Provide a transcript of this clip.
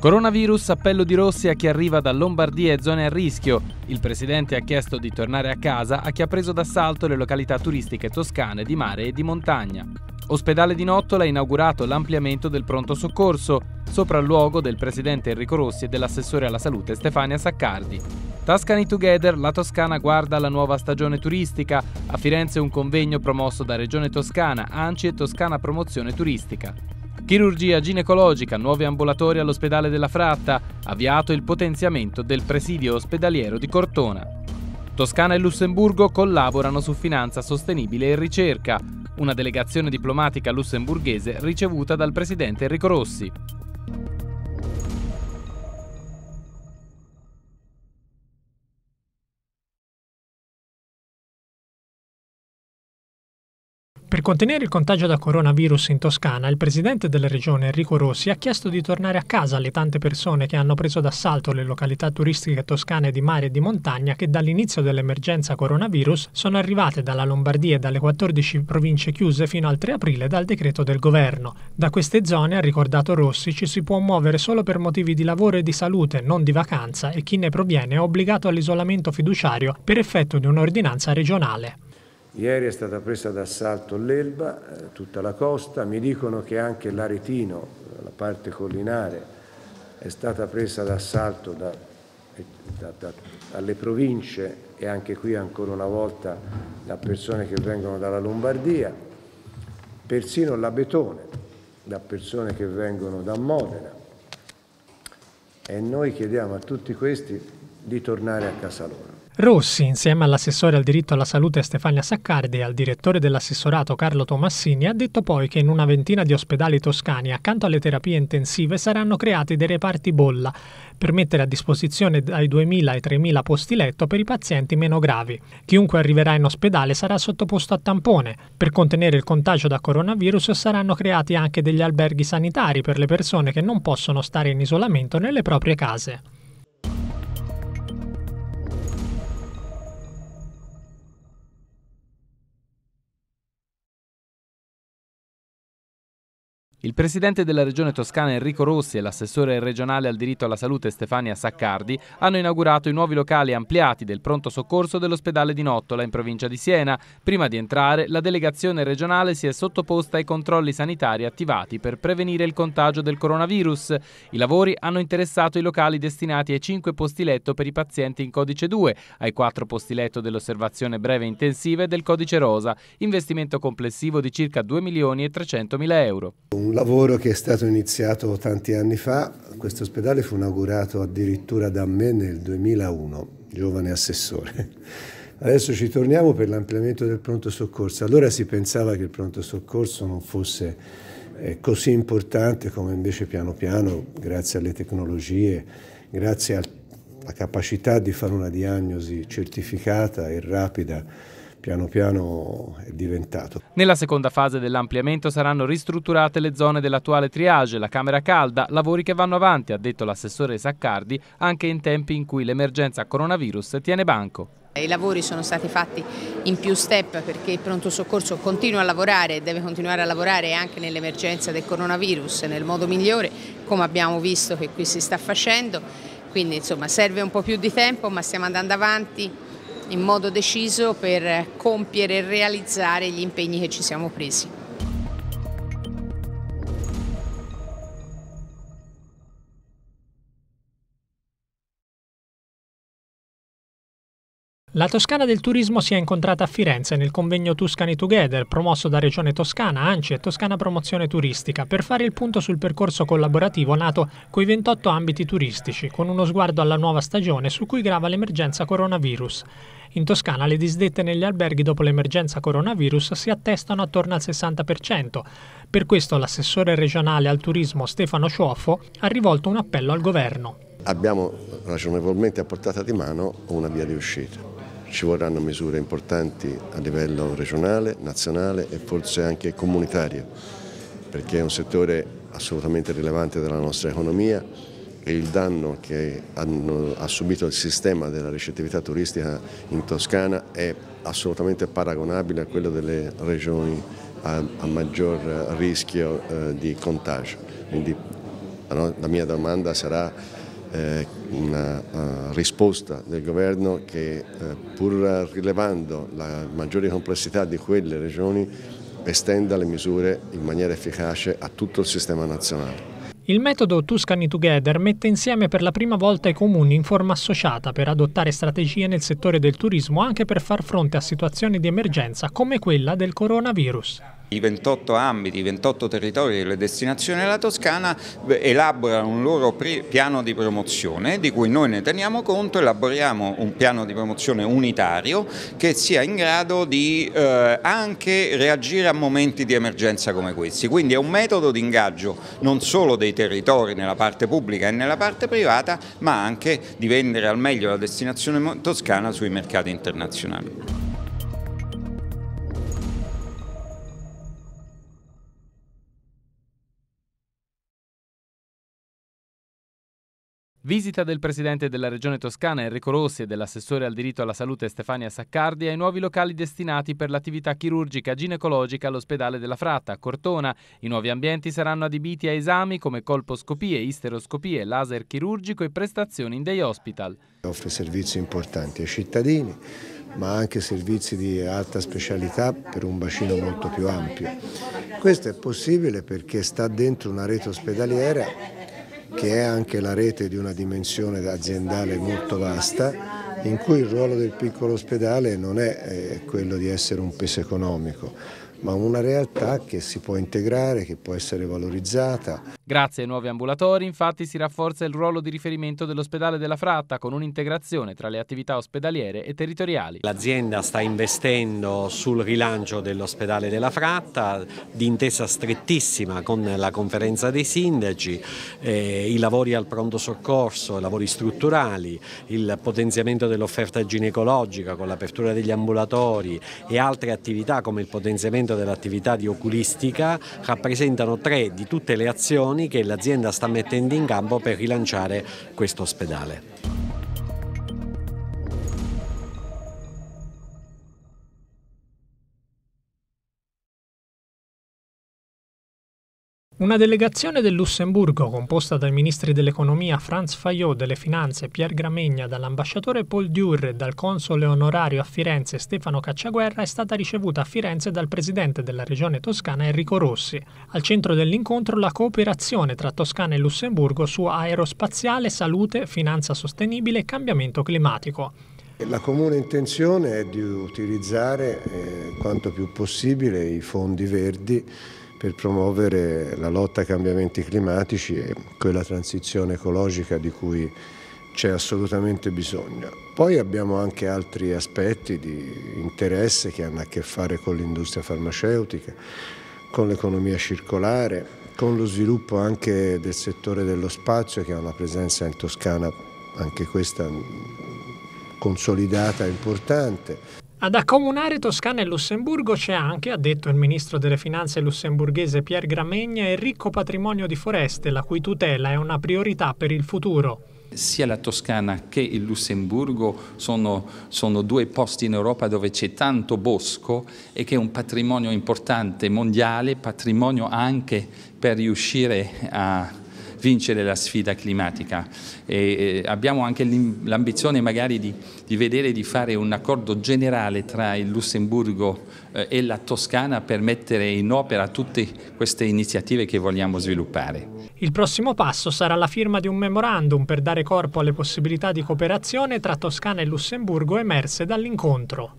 Coronavirus, appello di Rossi a chi arriva da Lombardia e zone a rischio. Il presidente ha chiesto di tornare a casa a chi ha preso d'assalto le località turistiche toscane di mare e di montagna. Ospedale di Nottola ha inaugurato l'ampliamento del pronto soccorso, sopra il luogo del presidente Enrico Rossi e dell'assessore alla salute Stefania Saccardi. Tuscany Together, la Toscana guarda la nuova stagione turistica. A Firenze un convegno promosso da Regione Toscana, ANCI e Toscana Promozione Turistica. Chirurgia ginecologica, nuovi ambulatori all'ospedale della Fratta, avviato il potenziamento del presidio ospedaliero di Cortona. Toscana e Lussemburgo collaborano su finanza sostenibile e ricerca, una delegazione diplomatica lussemburghese ricevuta dal presidente Enrico Rossi. Per contenere il contagio da coronavirus in Toscana, il presidente della regione Enrico Rossi ha chiesto di tornare a casa alle tante persone che hanno preso d'assalto le località turistiche toscane di mare e di montagna che dall'inizio dell'emergenza coronavirus sono arrivate dalla Lombardia e dalle 14 province chiuse fino al 3 aprile dal decreto del governo. Da queste zone, ha ricordato Rossi, ci si può muovere solo per motivi di lavoro e di salute, non di vacanza e chi ne proviene è obbligato all'isolamento fiduciario per effetto di un'ordinanza regionale. Ieri è stata presa d'assalto l'Elba, eh, tutta la costa, mi dicono che anche l'Aretino, eh, la parte collinare, è stata presa d'assalto da, eh, da, da, dalle province e anche qui ancora una volta da persone che vengono dalla Lombardia, persino l'Abetone, da persone che vengono da Modena. E noi chiediamo a tutti questi di tornare a casa loro. Rossi, insieme all'assessore al diritto alla salute Stefania Saccardi e al direttore dell'assessorato Carlo Tomassini, ha detto poi che in una ventina di ospedali toscani, accanto alle terapie intensive, saranno creati dei reparti bolla per mettere a disposizione dai 2.000 ai 3.000 posti letto per i pazienti meno gravi. Chiunque arriverà in ospedale sarà sottoposto a tampone. Per contenere il contagio da coronavirus saranno creati anche degli alberghi sanitari per le persone che non possono stare in isolamento nelle proprie case. Il presidente della regione toscana Enrico Rossi e l'assessore regionale al diritto alla salute Stefania Saccardi hanno inaugurato i nuovi locali ampliati del pronto soccorso dell'ospedale di Nottola in provincia di Siena. Prima di entrare, la delegazione regionale si è sottoposta ai controlli sanitari attivati per prevenire il contagio del coronavirus. I lavori hanno interessato i locali destinati ai 5 posti letto per i pazienti in codice 2, ai 4 posti letto dell'osservazione breve intensiva e del codice rosa, investimento complessivo di circa 2 milioni e 300 mila euro un lavoro che è stato iniziato tanti anni fa. Questo ospedale fu inaugurato addirittura da me nel 2001, giovane assessore. Adesso ci torniamo per l'ampliamento del pronto soccorso. Allora si pensava che il pronto soccorso non fosse eh, così importante come invece piano piano, grazie alle tecnologie, grazie alla capacità di fare una diagnosi certificata e rapida, piano piano è diventato. Nella seconda fase dell'ampliamento saranno ristrutturate le zone dell'attuale triage, la camera calda, lavori che vanno avanti, ha detto l'assessore Saccardi, anche in tempi in cui l'emergenza coronavirus tiene banco. I lavori sono stati fatti in più step perché il pronto soccorso continua a lavorare e deve continuare a lavorare anche nell'emergenza del coronavirus nel modo migliore, come abbiamo visto che qui si sta facendo. Quindi insomma serve un po' più di tempo ma stiamo andando avanti in modo deciso per compiere e realizzare gli impegni che ci siamo presi. La Toscana del Turismo si è incontrata a Firenze nel convegno Tuscany Together, promosso da Regione Toscana, ANCI e Toscana Promozione Turistica, per fare il punto sul percorso collaborativo nato coi 28 ambiti turistici, con uno sguardo alla nuova stagione su cui grava l'emergenza coronavirus. In Toscana le disdette negli alberghi dopo l'emergenza coronavirus si attestano attorno al 60%. Per questo l'assessore regionale al turismo Stefano Scioffo ha rivolto un appello al governo. Abbiamo ragionevolmente a portata di mano una via di uscita ci vorranno misure importanti a livello regionale, nazionale e forse anche comunitario, perché è un settore assolutamente rilevante della nostra economia e il danno che hanno, ha subito il sistema della ricettività turistica in Toscana è assolutamente paragonabile a quello delle regioni a, a maggior rischio eh, di contagio. Quindi la, no, la, mia domanda sarà eh, una uh, risposta del governo che uh, pur rilevando la maggiore complessità di quelle regioni estenda le misure in maniera efficace a tutto il sistema nazionale. Il metodo Tuscany Together mette insieme per la prima volta i comuni in forma associata per adottare strategie nel settore del turismo anche per far fronte a situazioni di emergenza come quella del coronavirus i 28 ambiti, i 28 territori delle destinazioni della Toscana elaborano un loro piano di promozione di cui noi ne teniamo conto, elaboriamo un piano di promozione unitario che sia in grado di eh, anche reagire a momenti di emergenza come questi. Quindi è un metodo di ingaggio non solo dei territori nella parte pubblica e nella parte privata ma anche di vendere al meglio la destinazione toscana sui mercati internazionali. Visita del presidente della regione toscana Enrico Rossi e dell'assessore al diritto alla salute Stefania Saccardi ai nuovi locali destinati per l'attività chirurgica ginecologica all'ospedale della Fratta a Cortona. I nuovi ambienti saranno adibiti a esami come colposcopie, isteroscopie, laser chirurgico e prestazioni in dei hospital. Offre servizi importanti ai cittadini ma anche servizi di alta specialità per un bacino molto più ampio. Questo è possibile perché sta dentro una rete ospedaliera che è anche la rete di una dimensione aziendale molto vasta, in cui il ruolo del piccolo ospedale non è eh, quello di essere un peso economico, ma una realtà che si può integrare, che può essere valorizzata. Grazie ai nuovi ambulatori, infatti, si rafforza il ruolo di riferimento dell'ospedale della Fratta con un'integrazione tra le attività ospedaliere e territoriali. L'azienda sta investendo sul rilancio dell'ospedale della Fratta, d'intesa strettissima con la conferenza dei sindaci, eh, i lavori al pronto soccorso, i lavori strutturali, il potenziamento dell'offerta ginecologica con l'apertura degli ambulatori e altre attività come il potenziamento dell'attività di oculistica rappresentano tre di tutte le azioni che l'azienda sta mettendo in campo per rilanciare questo ospedale. Una delegazione del Lussemburgo, composta dai ministri dell'economia Franz Fayot, delle finanze Pierre Gramegna, dall'ambasciatore Paul Durr e dal console onorario a Firenze Stefano Cacciaguerra, è stata ricevuta a Firenze dal presidente della regione toscana Enrico Rossi. Al centro dell'incontro la cooperazione tra Toscana e Lussemburgo su aerospaziale, salute, finanza sostenibile e cambiamento climatico. La comune intenzione è di utilizzare eh, quanto più possibile i fondi verdi per promuovere la lotta ai cambiamenti climatici e quella transizione ecologica di cui c'è assolutamente bisogno. Poi abbiamo anche altri aspetti di interesse che hanno a che fare con l'industria farmaceutica, con l'economia circolare, con lo sviluppo anche del settore dello spazio che ha una presenza in Toscana anche questa consolidata e importante ad accomunare Toscana e Lussemburgo c'è anche, ha detto il ministro delle finanze lussemburghese Pierre Gramegna, il ricco patrimonio di foreste, la cui tutela è una priorità per il futuro. Sia la Toscana che il Lussemburgo sono, sono due posti in Europa dove c'è tanto bosco e che è un patrimonio importante mondiale, patrimonio anche per riuscire a vincere la sfida climatica. E, abbiamo anche l'ambizione magari di, di, vedere di fare un accordo generale tra il Lussemburgo eh, e la Toscana per mettere in opera tutte queste iniziative che vogliamo sviluppare. Il prossimo passo sarà la firma di un memorandum per dare corpo alle possibilità di cooperazione tra Toscana e Lussemburgo emerse dall'incontro.